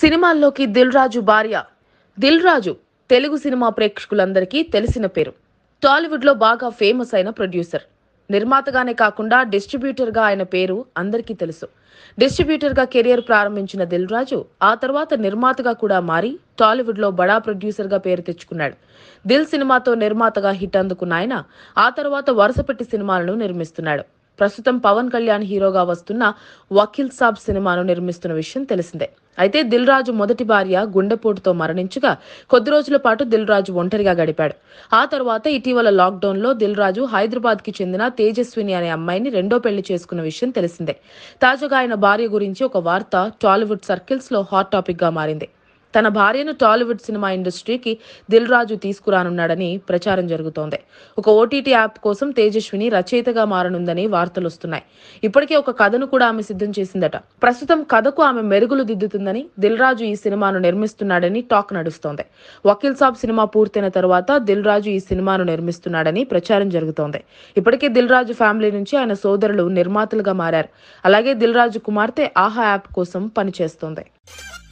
సినిమాల్లోకి దిల్ రాజు భార్య దిల్ రాజు తెలుగు సినిమా ప్రేక్షకులందరికీ తెలిసిన పేరు టాలీవుడ్లో బాగా ఫేమస్ అయిన ప్రొడ్యూసర్ నిర్మాతగానే కాకుండా డిస్ట్రిబ్యూటర్ గా ఆయన పేరు అందరికీ తెలుసు డిస్ట్రిబ్యూటర్ గా కెరియర్ ప్రారంభించిన దిల్ రాజు ఆ తర్వాత నిర్మాతగా కూడా మారి టాలీవుడ్ లో బడా ప్రొడ్యూసర్ గా పేరు తెచ్చుకున్నాడు దిల్ సినిమాతో నిర్మాతగా హిట్ అందుకున్న ఆయన ఆ తర్వాత వరుసపెట్టి సినిమాలను నిర్మిస్తున్నాడు ప్రస్తుతం పవన్ కళ్యాణ్ హీరోగా వస్తున్న వకీల్ సాబ్ సినిమాను నిర్మిస్తున్న విషయం తెలిసిందే అయితే దిల్ రాజు మొదటి భార్య గుండెపోటుతో మరణించగా కొద్ది రోజుల పాటు దిల్ రాజు ఒంటరిగా గడిపాడు ఆ తర్వాత ఇటీవల లాక్డౌన్లో దిల్ రాజు హైదరాబాద్కి చెందిన తేజస్విని అనే అమ్మాయిని రెండో పెళ్లి చేసుకున్న విషయం తెలిసిందే తాజాగా ఆయన భార్య గురించి ఒక వార్త టాలీవుడ్ సర్కిల్స్లో హాట్ టాపిక్గా మారింది తన భార్యను టాలీవుడ్ సినిమా ఇండస్ట్రీకి దిల్ రాజు తీసుకురానున్నాడని ప్రచారం జరుగుతోంది ఒక ఓటీటీ యాప్ కోసం తేజస్విని రచయితగా మారనుందని వార్తలు వస్తున్నాయి ఇప్పటికే ఒక కథను కూడా ఆమె సిద్ధం చేసిందట ప్రస్తుతం కథకు ఆమె మెరుగులు దిద్దుతుందని దిల్ రాజు ఈ సినిమాను నిర్మిస్తున్నాడని టాక్ నడుస్తోంది వకీల్ సాబ్ సినిమా పూర్తయిన తర్వాత దిల్ రాజు ఈ సినిమాను నిర్మిస్తున్నాడని ప్రచారం జరుగుతోంది ఇప్పటికే దిల్ రాజు ఫ్యామిలీ నుంచి ఆయన సోదరులు నిర్మాతలుగా మారారు అలాగే దిల్ రాజు కుమార్తె ఆహా యాప్ కోసం పనిచేస్తోంది